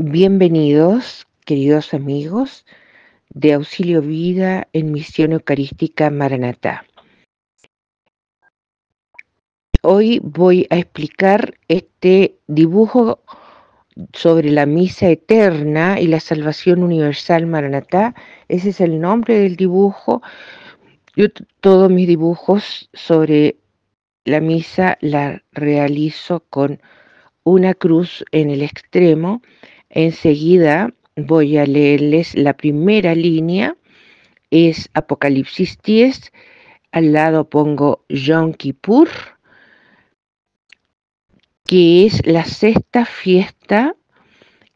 Bienvenidos, queridos amigos de Auxilio Vida en Misión Eucarística Maranatá. Hoy voy a explicar este dibujo sobre la misa eterna y la salvación universal Maranatá. Ese es el nombre del dibujo. Yo todos mis dibujos sobre la misa la realizo con una cruz en el extremo Enseguida voy a leerles la primera línea, es Apocalipsis 10, al lado pongo Yom Kippur, que es la sexta fiesta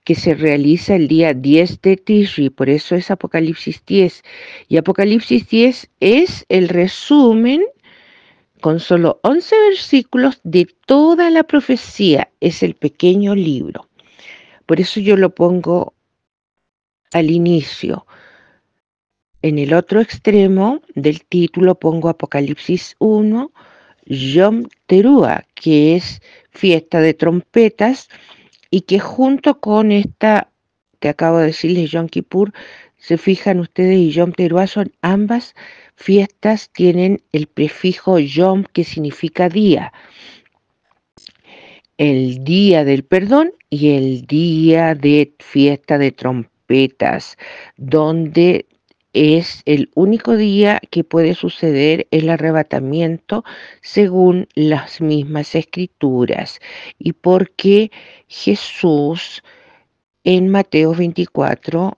que se realiza el día 10 de Tishri, por eso es Apocalipsis 10. Y Apocalipsis 10 es el resumen con solo 11 versículos de toda la profecía, es el pequeño libro. Por eso yo lo pongo al inicio. En el otro extremo del título pongo Apocalipsis 1, Yom Terúa, que es fiesta de trompetas y que junto con esta que acabo de decirles, Yom Kippur, se fijan ustedes y Yom Terúa son ambas fiestas, tienen el prefijo Yom que significa día el día del perdón y el día de fiesta de trompetas, donde es el único día que puede suceder el arrebatamiento según las mismas escrituras y porque Jesús en Mateo 24,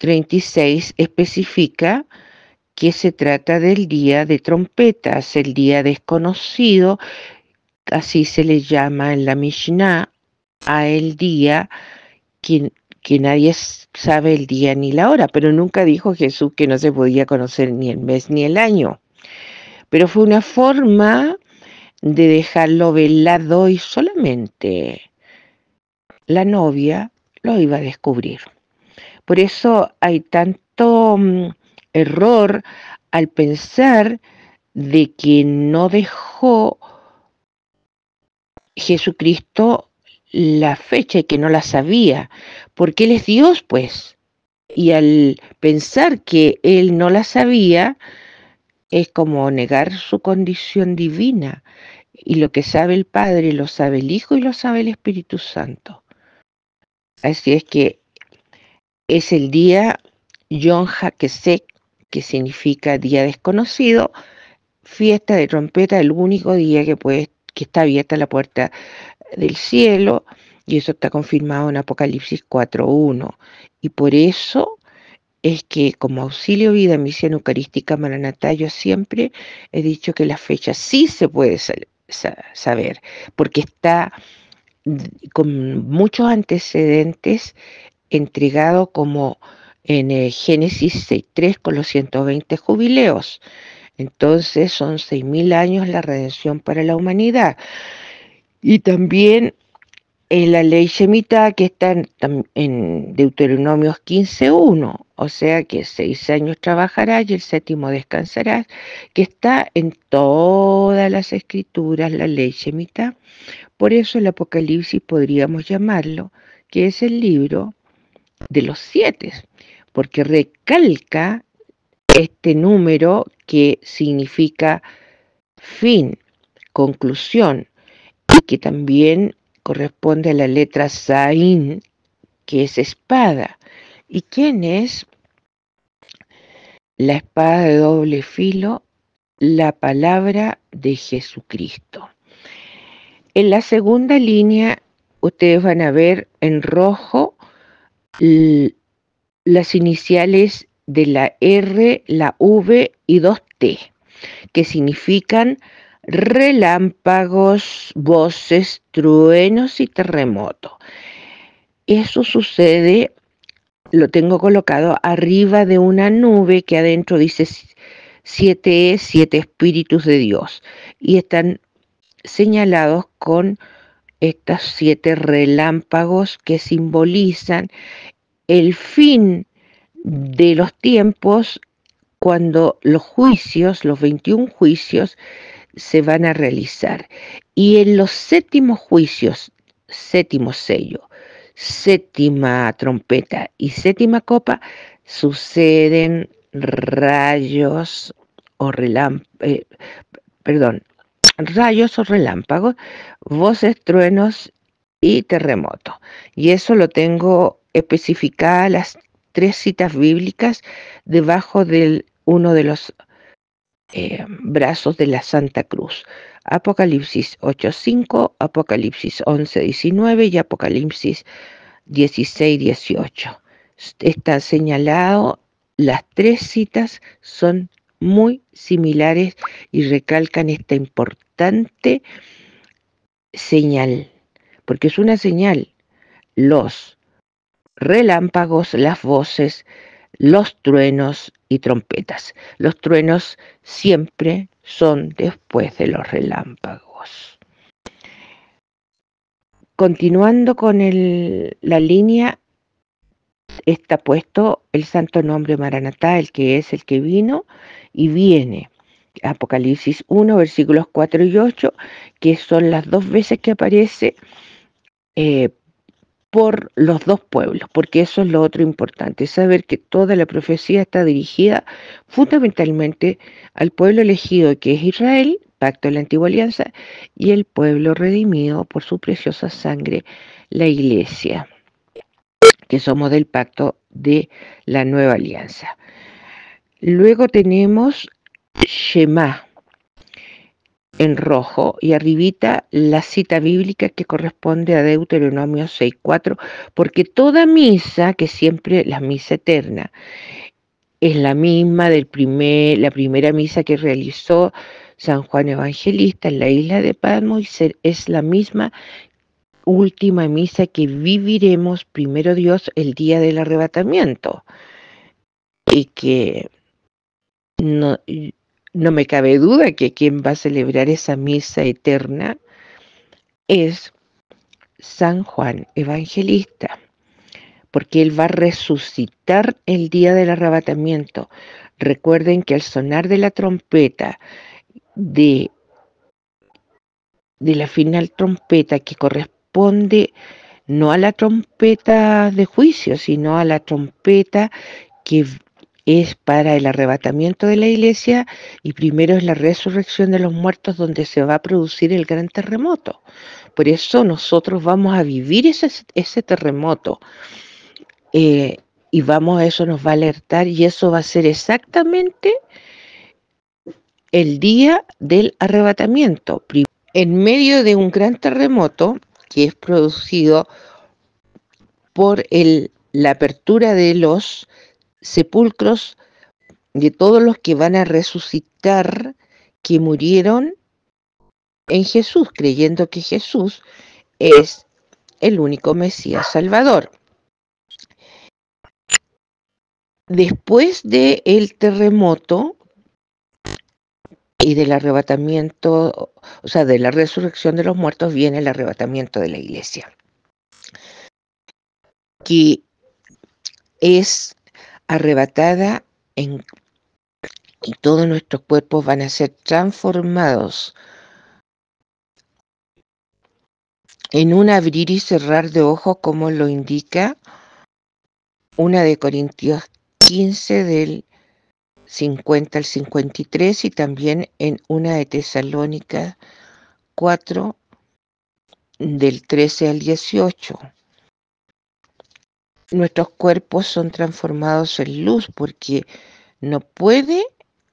36 especifica que se trata del Día de Trompetas, el Día desconocido, así se le llama en la Mishnah, a el día que nadie sabe el día ni la hora, pero nunca dijo Jesús que no se podía conocer ni el mes ni el año. Pero fue una forma de dejarlo velado y solamente la novia lo iba a descubrir. Por eso hay tanto mm, error al pensar de que no dejó Jesucristo la fecha y que no la sabía, porque Él es Dios, pues. Y al pensar que Él no la sabía, es como negar su condición divina. Y lo que sabe el Padre, lo sabe el Hijo y lo sabe el Espíritu Santo. Así es que es el día John Hakesek que significa día desconocido, fiesta de trompeta, el único día que, que está abierta la puerta del cielo, y eso está confirmado en Apocalipsis 4.1. Y por eso es que como auxilio vida misión eucarística Maranatá, yo siempre he dicho que la fecha sí se puede saber, porque está con muchos antecedentes entregado como en Génesis 6.3 con los 120 jubileos. Entonces son 6.000 años la redención para la humanidad. Y también en la ley Shemitah que está en, Deuteronomios 15.1, o sea que seis años trabajarás y el séptimo descansarás, que está en todas las escrituras, la ley Shemitah. Por eso el Apocalipsis podríamos llamarlo, que es el libro de los siete, porque recalca este número que significa fin, conclusión, y que también corresponde a la letra Zain, que es espada. ¿Y quién es la espada de doble filo? La palabra de Jesucristo. En la segunda línea, ustedes van a ver en rojo las iniciales de la R, la V y dos T, que significan relámpagos, voces, truenos y terremotos. Eso sucede, lo tengo colocado arriba de una nube que adentro dice siete, e, siete espíritus de Dios. Y están señalados con estas siete relámpagos que simbolizan el fin de los tiempos cuando los juicios, los 21 juicios, se van a realizar. Y en los séptimos juicios, séptimo sello, séptima trompeta y séptima copa, suceden rayos o relámpagos, eh, perdón, rayos o relámpagos, voces, truenos y terremotos. Y eso lo tengo especificadas las tres citas bíblicas debajo de uno de los eh, brazos de la Santa Cruz. Apocalipsis 8.5, Apocalipsis 11.19 y Apocalipsis 16.18. Están señalado, las tres citas, son muy similares y recalcan esta importante señal, porque es una señal. Los relámpagos, las voces, los truenos y trompetas. Los truenos siempre son después de los relámpagos. Continuando con la línea, está puesto el santo nombre Maranatá, el que es, el que vino y viene. Apocalipsis 1, versículos 4 y 8, que son las dos veces que aparece eh, por los dos pueblos, porque eso es lo otro importante, saber que toda la profecía está dirigida fundamentalmente al pueblo elegido que es Israel, pacto de la antigua alianza, y el pueblo redimido por su preciosa sangre, la iglesia, que somos del pacto de la nueva alianza. Luego tenemos Shema, en rojo y arribita la cita bíblica que corresponde a Deuteronomio 6.4, porque toda misa, que siempre la misa eterna, es la misma del primer, la primera misa que realizó San Juan Evangelista en la isla de Padmo y es la misma última misa que viviremos primero Dios el día del arrebatamiento. Y que no, no me cabe duda que quien va a celebrar esa misa eterna es San Juan Evangelista, porque él va a resucitar el día del arrebatamiento. Recuerden que al sonar de la trompeta de, de la final trompeta que corresponde no a la trompeta de juicio, sino a la trompeta que es para el arrebatamiento de la iglesia y primero es la resurrección de los muertos donde se va a producir el gran terremoto. Por eso nosotros vamos a vivir ese, terremoto. Eh, y vamos, eso nos va a alertar y eso va a ser exactamente el día del arrebatamiento. En medio de un gran terremoto que es producido por la apertura de los sepulcros de todos los que van a resucitar que murieron en Jesús, creyendo que Jesús es el único Mesías Salvador. Después del el terremoto y del arrebatamiento, o sea, de la resurrección de los muertos, viene el arrebatamiento de la iglesia, que es arrebatada en, y todos nuestros cuerpos van a ser transformados en un abrir y cerrar de ojos como lo indica una de Corintios 15 del 50 al 53 y también en una de Tesalónica 4 del 13 al 18 nuestros cuerpos son transformados en luz, porque no puede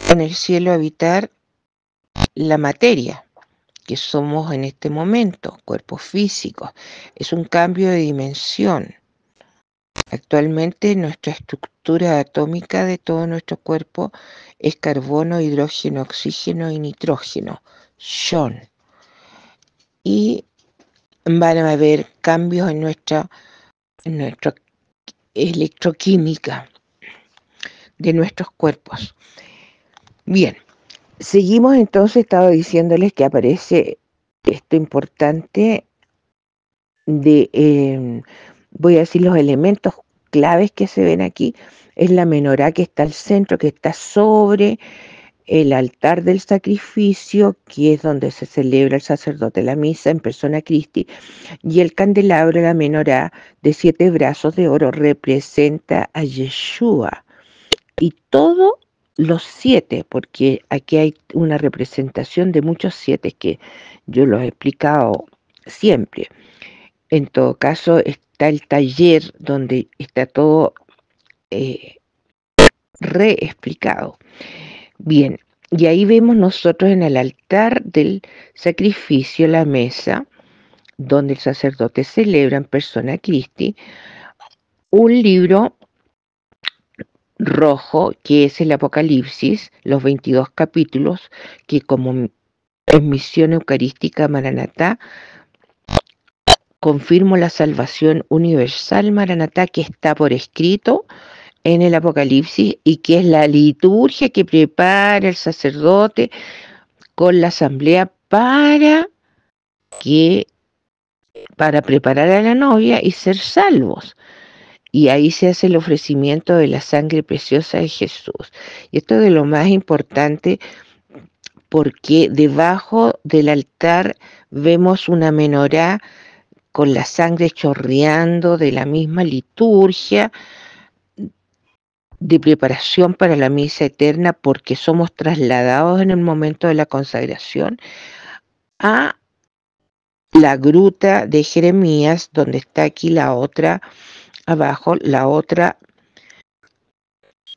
en el cielo habitar la materia que somos en este momento, cuerpos físicos. Es un cambio de dimensión. Actualmente nuestra estructura atómica de todo nuestro cuerpo es carbono, hidrógeno, oxígeno y nitrógeno, son. Y van a haber cambios en, nuestra, en electroquímica de nuestros cuerpos. Bien, seguimos entonces, estaba diciéndoles que aparece esto importante de, em, voy a decir los elementos claves que se ven aquí, es la menorá que está al centro, que está sobre el altar del sacrificio, que es donde se celebra el sacerdote la misa en persona cristi y el candelabro, la menorá, de siete brazos de oro, representa a Yeshua. Y todos los siete, porque aquí hay una representación de muchos siete que yo los he explicado siempre. En todo caso, está el taller donde está todo eh, reexplicado. Bien, y ahí vemos nosotros en el altar del sacrificio la mesa donde el sacerdote celebra en persona a Cristi un libro rojo que es el Apocalipsis, los 22 capítulos que como misión eucarística Maranatá confirmo la salvación universal Maranatá que está por escrito en el Apocalipsis y que es la liturgia que prepara el sacerdote con la asamblea para que para preparar a la novia y ser salvos. Y ahí se hace el ofrecimiento de la sangre preciosa de Jesús. Y esto es de lo más importante porque debajo del altar vemos una menorá con la sangre chorreando de la misma liturgia de preparación para la misa eterna porque somos trasladados en el momento de la consagración a la gruta de Jeremías, donde está aquí la otra, abajo, la otra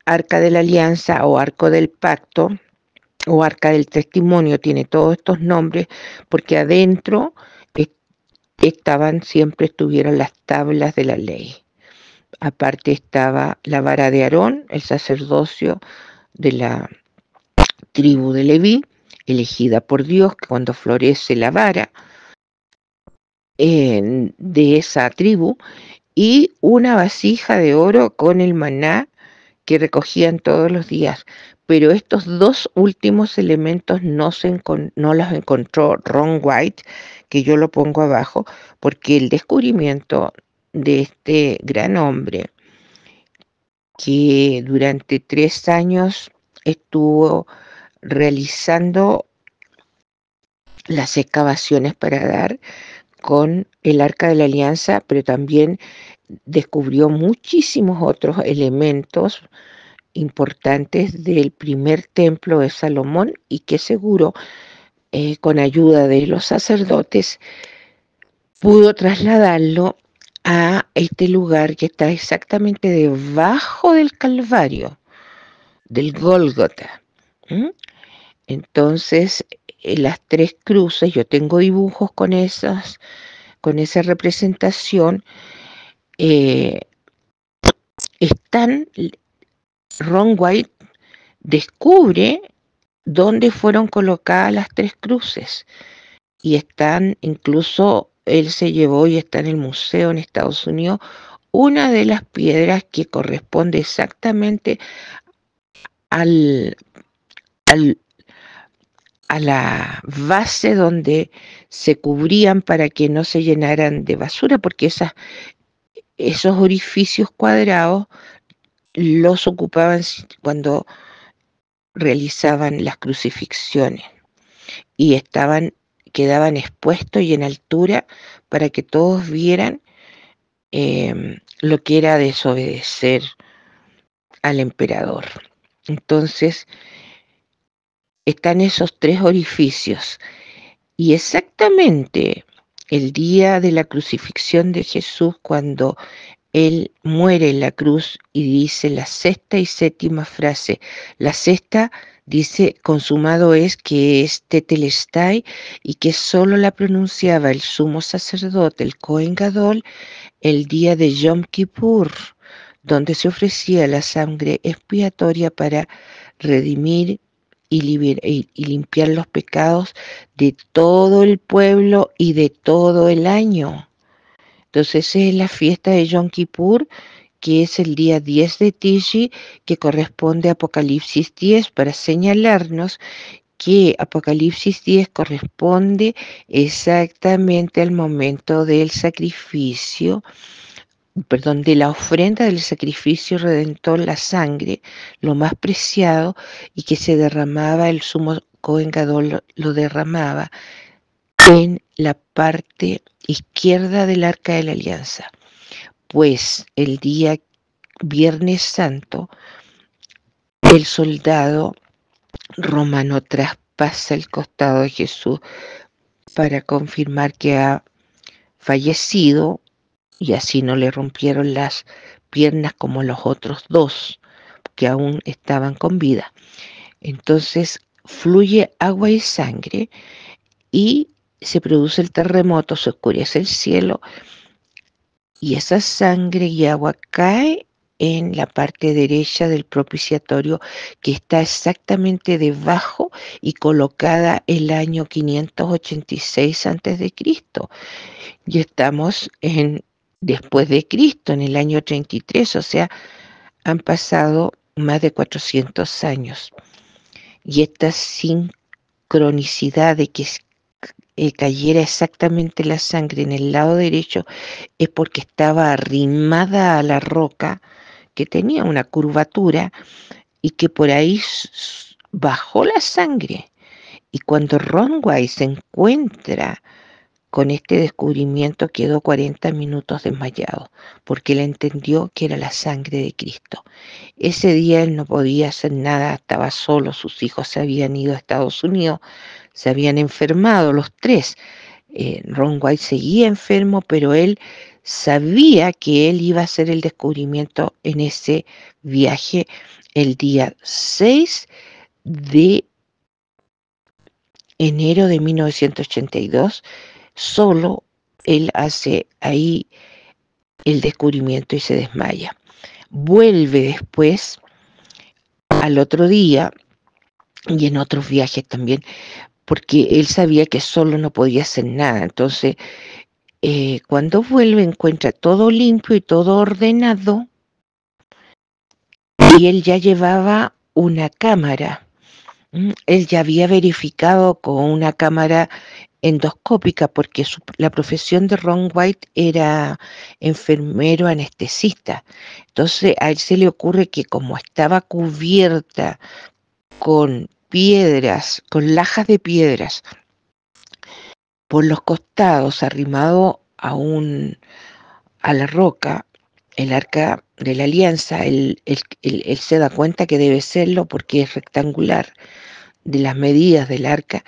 arca de la alianza o arco del pacto o arca del testimonio, tiene todos estos nombres, porque adentro estaban, siempre estuvieron las tablas de la ley aparte estaba la vara de Aarón, el sacerdocio de la tribu de Leví, elegida por Dios, cuando florece la vara de esa tribu, y una vasija de oro con el maná que recogían todos los días. Pero estos dos últimos elementos no los encontró Ron White, que yo lo pongo abajo, porque el descubrimiento de este gran hombre que durante tres años estuvo realizando las excavaciones para dar con el Arca de la Alianza, pero también descubrió muchísimos otros elementos importantes del primer templo de Salomón y que seguro eh, con ayuda de los sacerdotes pudo trasladarlo a este lugar que está exactamente debajo del Calvario, del Gólgota. Entonces, eh, las tres cruces, yo tengo dibujos con esas, con esa representación, eh, están, Ron White descubre dónde fueron colocadas las tres cruces y están incluso él se llevó y está en el museo en Estados Unidos una de las piedras que corresponde exactamente al, a la base donde se cubrían para que no se llenaran de basura, porque esas, esos orificios cuadrados los ocupaban cuando realizaban las crucifixiones y estaban quedaban expuestos y en altura para que todos vieran em, lo que era desobedecer al emperador. Entonces, están esos tres orificios. Y exactamente el día de la crucifixión de Jesús, cuando él muere en la cruz y dice la sexta y séptima frase, la sexta Dice, consumado es que este telestai y que solo la pronunciaba el sumo sacerdote, el Cohen Gadol, el día de Yom Kippur, donde se ofrecía la sangre expiatoria para redimir y, y limpiar los pecados de todo el pueblo y de todo el año. Entonces es la fiesta de Yom Kippur que es el día 10 de Tiji, que corresponde a Apocalipsis 10, para señalarnos que Apocalipsis 10 corresponde exactamente al momento del sacrificio, perdón, de la ofrenda del sacrificio redentor, la sangre, lo más preciado y que se derramaba, el sumo coengador lo derramaba en la parte izquierda del arca de la alianza pues el día Viernes Santo, el soldado romano traspasa el costado de Jesús para confirmar que ha fallecido y así no le rompieron las piernas como los otros dos que aún estaban con vida. Entonces fluye agua y sangre y se produce el terremoto, se oscurece el cielo y esa sangre y agua cae en la parte derecha del propiciatorio que está exactamente debajo y colocada el año 586 antes de Cristo. Y estamos en después de Cristo en el año 33, o sea, han pasado más de 400 años. Y esta sincronicidad de que eh, cayera exactamente la sangre en el lado derecho es porque estaba arrimada a la roca, que tenía una curvatura y que por ahí bajó la sangre. Y cuando Ronway se encuentra con este descubrimiento quedó 40 minutos desmayado, porque él entendió que era la sangre de Cristo. Ese día él no podía hacer nada, estaba solo, sus hijos se habían ido a Estados Unidos, se habían enfermado los tres. Eh, Ron White seguía enfermo, pero él sabía que él iba a hacer el descubrimiento en ese viaje el día 6 de enero de 1982. Solo él hace ahí el descubrimiento y se desmaya. Vuelve después al otro día y en otros viajes también porque él sabía que solo no podía hacer nada. Entonces, eh, cuando vuelve encuentra todo limpio y todo ordenado y él ya llevaba una cámara. Mm, él ya había verificado con una cámara endoscópica porque la profesión de Ron White era enfermero anestesista. Entonces a él se le ocurre que como estaba cubierta con piedras, con lajas de piedras, por los costados, arrimado a un a la roca, el arca de la alianza, él, se da cuenta que debe serlo porque es rectangular de las medidas del arca,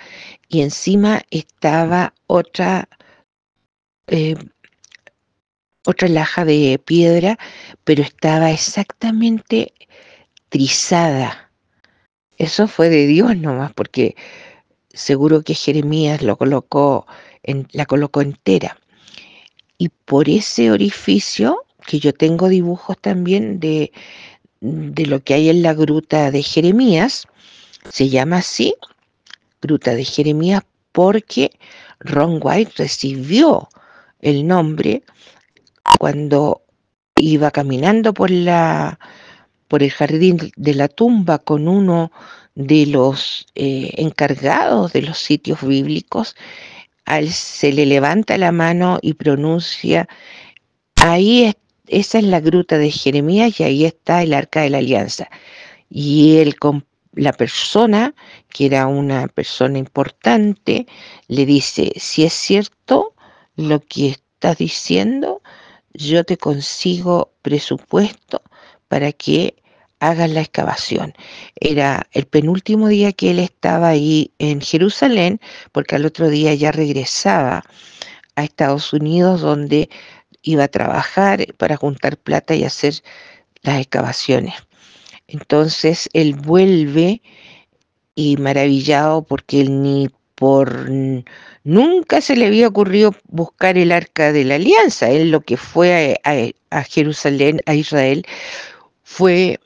y encima estaba otra, eh, otra laja de piedra, pero estaba exactamente trizada eso fue de Dios nomás, porque seguro que Jeremías lo colocó en, la colocó entera. Y por ese orificio, que yo tengo dibujos también de, de lo que hay en la gruta de Jeremías, se llama así, gruta de Jeremías, porque Ron White recibió el nombre cuando iba caminando por la por el jardín de la tumba con uno de los eh, encargados de los sitios bíblicos, al se le levanta la mano y pronuncia, ahí es, esa es la gruta de Jeremías y ahí está el arca de la alianza. Y él con la persona, que era una persona importante, le dice, si es cierto lo que estás diciendo, yo te consigo presupuesto para que hagan la excavación. Era el penúltimo día que él estaba ahí en Jerusalén, porque al otro día ya regresaba a Estados Unidos, donde iba a trabajar para juntar plata y hacer las excavaciones. Entonces él vuelve y maravillado porque él ni por nunca se le había ocurrido buscar el arca de la alianza. Él lo que fue a, a Jerusalén, a Israel, fue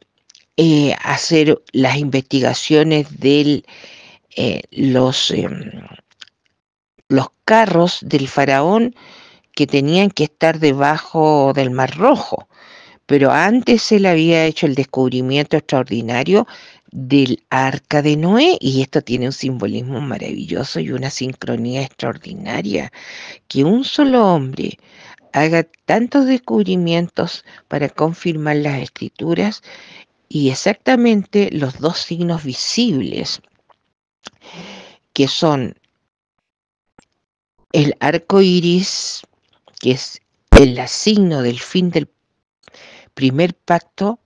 eh, hacer las investigaciones de eh, los, em, los carros del faraón que tenían que estar debajo del Mar Rojo. Pero antes él había hecho el descubrimiento extraordinario del arca de Noé y esto tiene un simbolismo maravilloso y una sincronía extraordinaria, que un solo hombre haga tantos descubrimientos para confirmar las escrituras y exactamente los dos signos visibles que son el arco iris, que es el signo del fin del primer pacto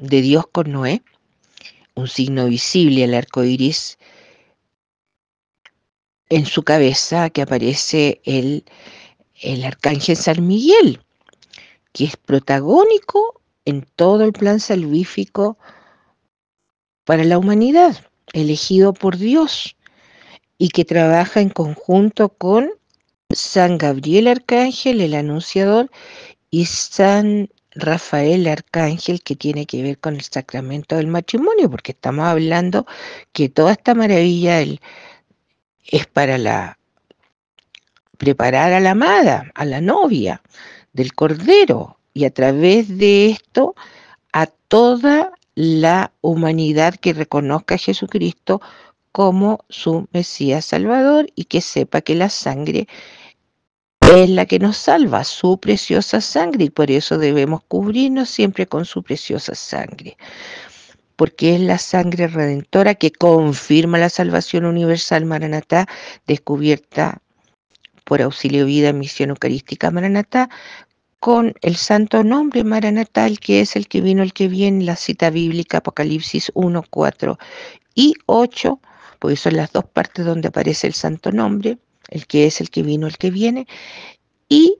de Dios con Noé, un signo visible el arco iris en su cabeza que aparece el el arcángel San Miguel, que es protagónico en todo el plan salvífico para la humanidad, elegido por Dios y que trabaja en conjunto con San Gabriel Arcángel, el anunciador, y San Rafael Arcángel, que tiene que ver con el sacramento del matrimonio, porque estamos hablando que toda esta maravilla es para la preparar a la amada, a la novia del Cordero, y a través de esto a toda la humanidad que reconozca a Jesucristo como su Mesías Salvador y que sepa que la sangre es la que nos salva, su preciosa sangre, y por eso debemos cubrirnos siempre con su preciosa sangre, porque es la sangre redentora que confirma la salvación universal Maranatá descubierta por Auxilio Vida, Misión Eucarística Maranatá, con el santo nombre Maranatá, el que es el que vino, el que viene, la cita bíblica Apocalipsis 1, 4 y 8, porque son las dos partes donde aparece el santo nombre, el que es el que vino, el que viene, y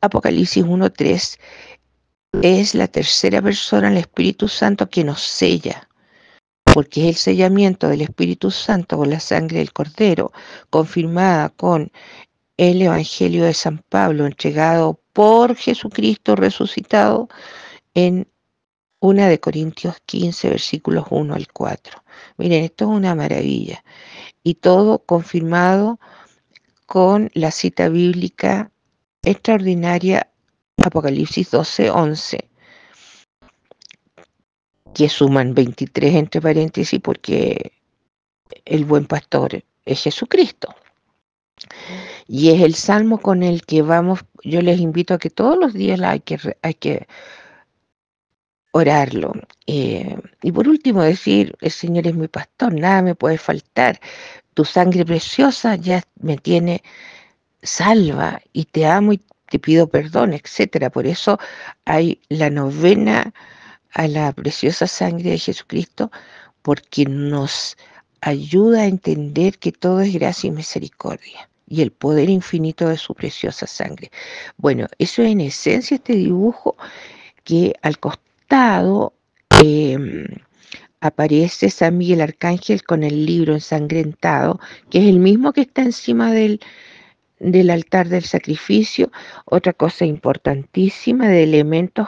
Apocalipsis 1, 3 es la tercera persona, el Espíritu Santo, que nos sella, porque es el sellamiento del Espíritu Santo con la sangre del Cordero, confirmada con el Evangelio de San Pablo, entregado por Jesucristo resucitado en una de Corintios 15, versículos 1 al 4. Miren, esto es una maravilla. Y todo confirmado con la cita bíblica extraordinaria Apocalipsis 12, 11, que suman 23 entre paréntesis porque el buen pastor es Jesucristo. Y es el salmo con el que vamos, yo les invito a que todos los días hay que, orarlo. Eh, y por último decir, el Señor es mi pastor, nada me puede faltar. Tu sangre preciosa ya me tiene salva y te amo y te pido perdón, etcétera. Por eso hay la novena a la preciosa sangre de Jesucristo, porque nos ayuda a entender que todo es gracia y misericordia y el poder infinito de su preciosa sangre. Bueno, eso es en esencia este dibujo que al costado em, aparece San Miguel Arcángel con el libro ensangrentado, que es el mismo que está encima del, del altar del sacrificio. Otra cosa importantísima de elementos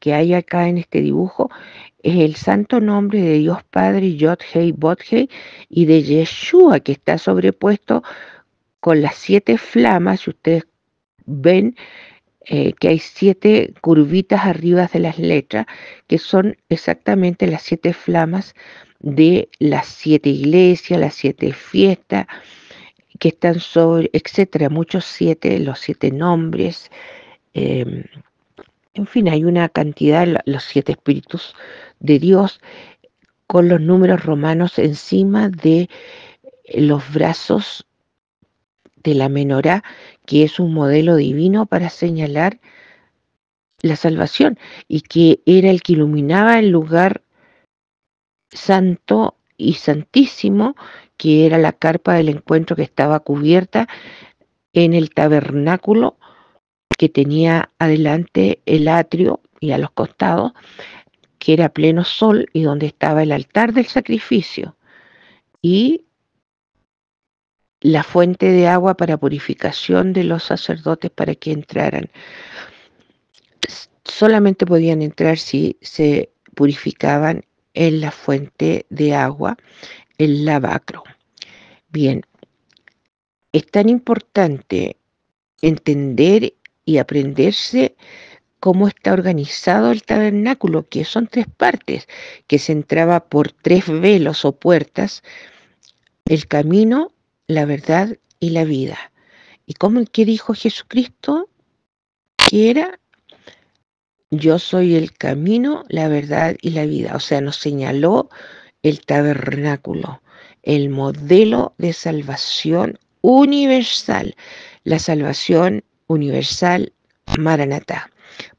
que hay acá en este dibujo es el santo nombre de Dios Padre Yod-Hei hei y de Yeshua que está sobrepuesto con las siete flamas, y ustedes ven eh, que hay siete curvitas arriba de las letras, que son exactamente las siete flamas de las siete iglesias, las siete fiestas que están sobre, etcétera, muchos siete, los siete nombres, em, en fin, hay una cantidad, los siete espíritus de Dios, con los números romanos encima de los brazos de la menorá, que es un modelo divino para señalar la salvación y que era el que iluminaba el lugar santo y santísimo, que era la carpa del encuentro que estaba cubierta en el tabernáculo que tenía adelante el atrio y a los costados, que era pleno sol y donde estaba el altar del sacrificio y la fuente de agua para purificación de los sacerdotes para que entraran. Solamente podían entrar si se purificaban en la fuente de agua, el lavacro. Bien, es tan importante entender y aprenderse cómo está organizado el tabernáculo, que son tres partes, que se entraba por tres velos o puertas, el camino, la verdad y la vida. ¿Y cómo que dijo Jesucristo? Que era, yo soy el camino, la verdad y la vida. O sea, nos señaló el tabernáculo, el modelo de salvación universal, la salvación universal Maranatá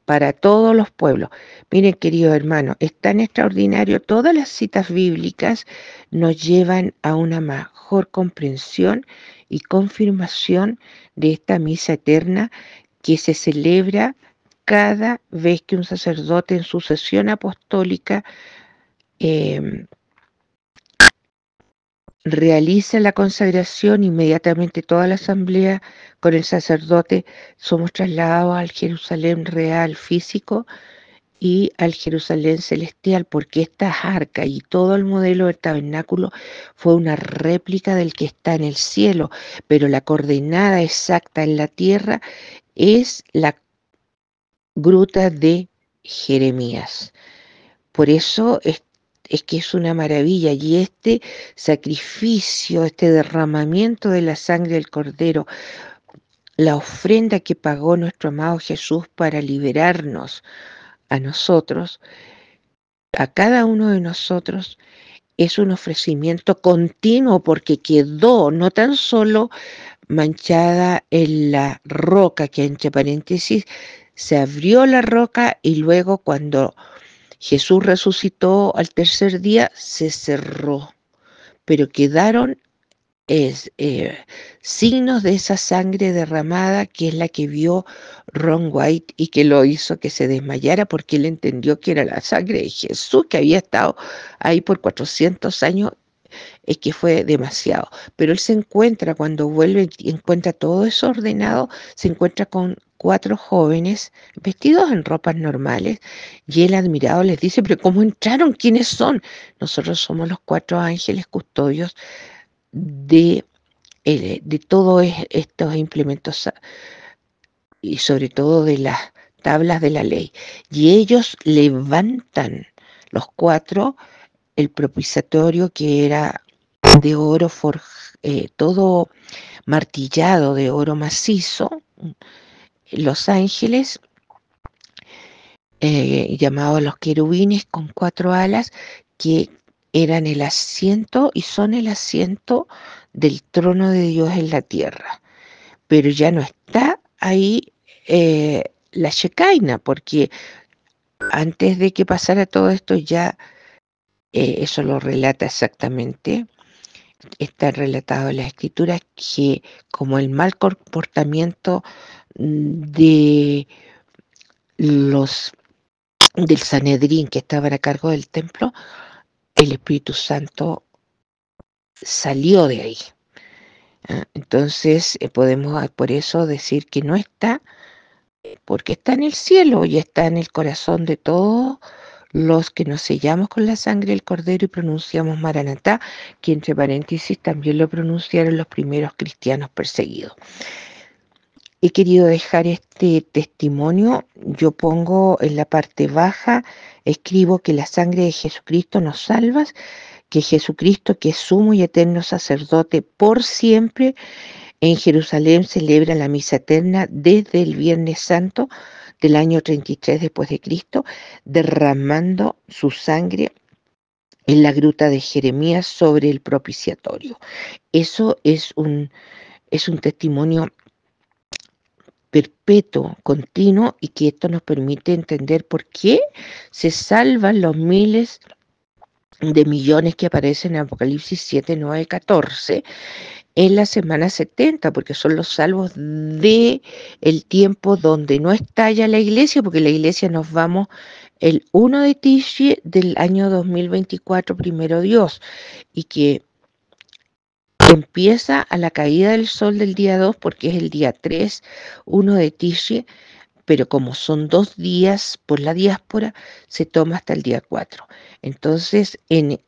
para todos los pueblos. Miren, querido hermano, es tan extraordinario. Todas las citas bíblicas nos llevan a una mejor comprensión y confirmación de esta misa eterna que se celebra cada vez que un sacerdote en su sesión apostólica em, realiza la consagración, inmediatamente toda la asamblea con el sacerdote somos trasladados al Jerusalén real físico y al Jerusalén celestial, porque esta arca y todo el modelo del tabernáculo fue una réplica del que está en el cielo, pero la coordenada exacta en la tierra es la gruta de Jeremías. Por eso es es que es una maravilla y este sacrificio, este derramamiento de la sangre del cordero, la ofrenda que pagó nuestro amado Jesús para liberarnos a nosotros, a cada uno de nosotros, es un ofrecimiento continuo porque quedó no tan solo manchada en la roca, que entre paréntesis se abrió la roca y luego cuando Jesús resucitó al tercer día, se cerró, pero quedaron es, eh, signos de esa sangre derramada que es la que vio Ron White y que lo hizo que se desmayara porque él entendió que era la sangre de Jesús que había estado ahí por 400 años es que fue demasiado. Pero él se encuentra, cuando vuelve y encuentra todo desordenado, se encuentra con cuatro jóvenes vestidos en ropas normales y el admirado les dice, pero ¿cómo entraron? ¿Quiénes son? Nosotros somos los cuatro ángeles custodios de, eh, de todos estos implementos y sobre todo de las tablas de la ley. Y ellos levantan los cuatro el propiciatorio que era de oro eh, todo martillado de oro macizo, los ángeles eh, llamados los querubines con cuatro alas que eran el asiento y son el asiento del trono de Dios en la tierra. Pero ya no está ahí eh, la Shekaina, porque antes de que pasara todo esto ya, eh, eso lo relata exactamente, está relatado en las escrituras que como el mal comportamiento de los del Sanedrín que estaban a cargo del templo, el Espíritu Santo salió de ahí. Ah, entonces eh, podemos ah, por eso decir que no está, eh, porque está en el cielo y está en el corazón de todos los que nos sellamos con la sangre del cordero y pronunciamos Maranatá, que entre paréntesis también lo pronunciaron los primeros cristianos perseguidos he querido dejar este testimonio. Yo pongo en la parte baja, escribo que la sangre de Jesucristo nos salva, que Jesucristo, que es sumo y eterno sacerdote por siempre, en Jerusalén celebra la misa eterna desde el Viernes Santo del año 33 después de Cristo, derramando su sangre en la gruta de Jeremías sobre el propiciatorio. Eso es un, es un testimonio perpetuo, continuo y que esto nos permite entender por qué se salvan los miles de millones que aparecen en Apocalipsis 7, 9, 14 en la semana 70, porque son los salvos de el tiempo donde no estalla la iglesia, porque la iglesia nos vamos el 1 de Tishri del año 2024, primero Dios, y que Empieza a la caída del sol del día 2 porque es el día 3, 1 de Tishe, pero como son dos días por la diáspora, se toma hasta el día 4. Entonces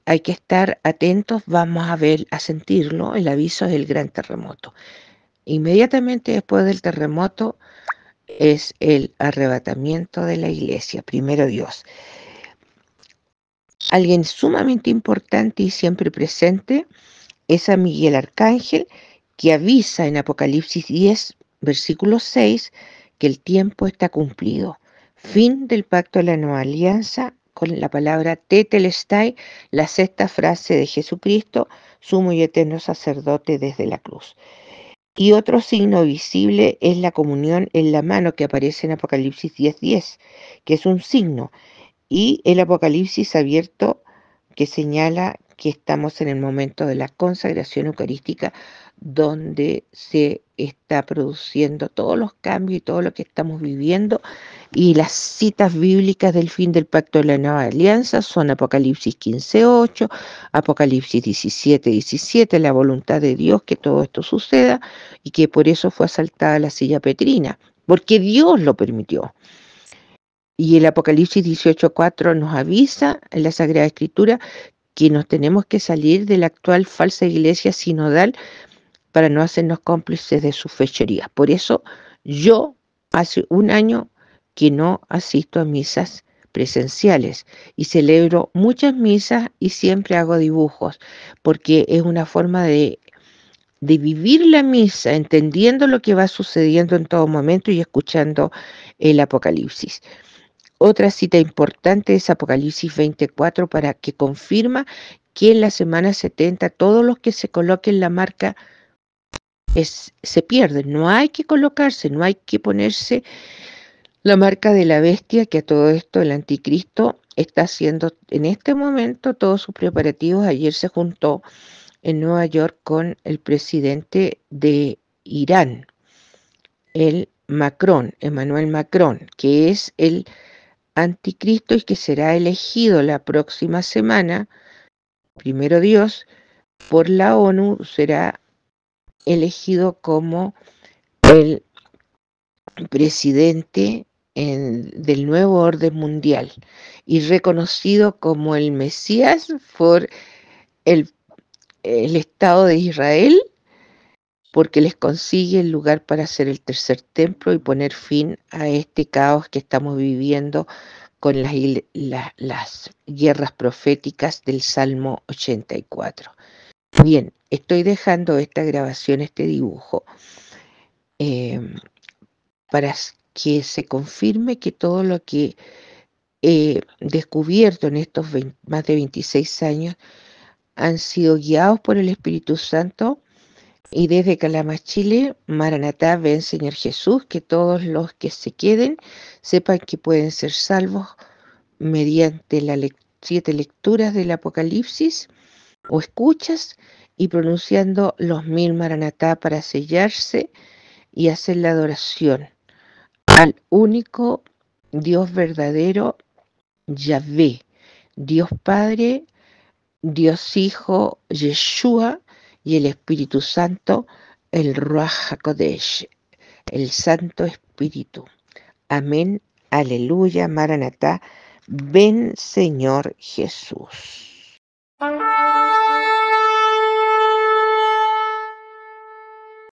hay que estar atentos, vamos a ver, a sentirlo, el aviso del gran terremoto. Inmediatamente después del terremoto es el arrebatamiento de la iglesia, primero Dios. Alguien sumamente importante y siempre presente es a Miguel Arcángel que avisa en Apocalipsis 10, versículo 6, que el tiempo está cumplido. Fin del pacto de la nueva alianza con la palabra Tetelestai, la sexta frase de Jesucristo, sumo y eterno sacerdote desde la cruz. Y otro signo visible es la comunión en la mano que aparece en Apocalipsis 10, 10, que es un signo, y el Apocalipsis abierto que señala que estamos en el momento de la consagración eucarística, donde se está produciendo todos los cambios y todo lo que estamos viviendo. Y las citas bíblicas del fin del pacto de la nueva alianza son Apocalipsis 15.8, Apocalipsis 17.17, 17, la voluntad de Dios que todo esto suceda y que por eso fue asaltada la silla petrina, porque Dios lo permitió. Y el Apocalipsis 18.4 nos avisa en la Sagrada Escritura que nos tenemos que salir de la actual falsa iglesia sinodal para no hacernos cómplices de sus fechorías. Por eso yo hace un año que no asisto a misas presenciales y celebro muchas misas y siempre hago dibujos porque es una forma de, de, vivir la misa entendiendo lo que va sucediendo en todo momento y escuchando el apocalipsis. Otra cita importante es Apocalipsis 24 para que confirma que en la semana 70 todos los que se coloquen la marca es, se pierden. No hay que colocarse, no hay que ponerse la marca de la bestia, que a todo esto el anticristo está haciendo en este momento todos sus preparativos. Ayer se juntó en Nueva York con el presidente de Irán, el Macron, Emmanuel Macron, que es el anticristo y que será elegido la próxima semana, primero Dios, por la ONU será elegido como el presidente en, del nuevo orden mundial y reconocido como el Mesías por el Estado de Israel porque les consigue el lugar para hacer el tercer templo y poner fin a este caos que estamos viviendo con las, guerras proféticas del Salmo 84. Bien, estoy dejando esta grabación, este dibujo, em, para que se confirme que todo lo que he descubierto en estos más de 26 años han sido guiados por el Espíritu Santo y desde Calama, Chile, Maranatá, ven Señor Jesús, que todos los que se queden sepan que pueden ser salvos mediante las siete lecturas del Apocalipsis o escuchas y pronunciando los mil Maranatá para sellarse y hacer la adoración al único Dios verdadero, Yahvé, Dios Padre, Dios Hijo, Yeshua y el Espíritu Santo, el Ruach HaKodesh, el Santo Espíritu. Amén, aleluya, Maranatá, ven Señor Jesús.